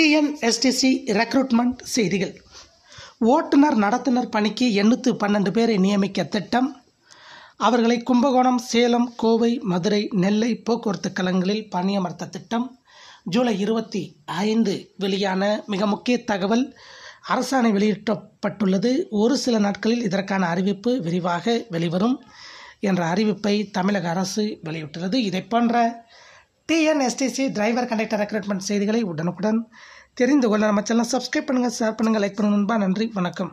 TNSTC recruitment செய்திகள் ஓட்டுநர் நடத்துனர் பணிக்கு எண்ணூற்று பன்னெண்டு பேரை நியமிக்க திட்டம் அவர்களை கும்பகோணம் சேலம் கோவை மதுரை நெல்லை போக்குவரத்து கலங்களில் பணியமர்த்த திட்டம் ஜூலை இருபத்தி ஐந்து வெளியான மிக முக்கிய தகவல் அரசாணை வெளியிட்டப்பட்டுள்ளது ஒரு சில நாட்களில் இதற்கான அறிவிப்பு விரிவாக வெளிவரும் என்ற அறிவிப்பை தமிழக அரசு வெளியிட்டுள்ளது இதை போன்ற டிஎன்எஸ்டிசி டிரைவர் கண்டக்டர் ரெக்ரூட்மெண்ட் செய்திகளை உடனுக்குடன் தெரிந்து கொள்ள நம்ம சேனல் சப்ஸ்கிரைப் பண்ணுங்கள் ஷேர் பண்ணுங்கள் லைக் பண்ணுங்கள் நன்றி வணக்கம்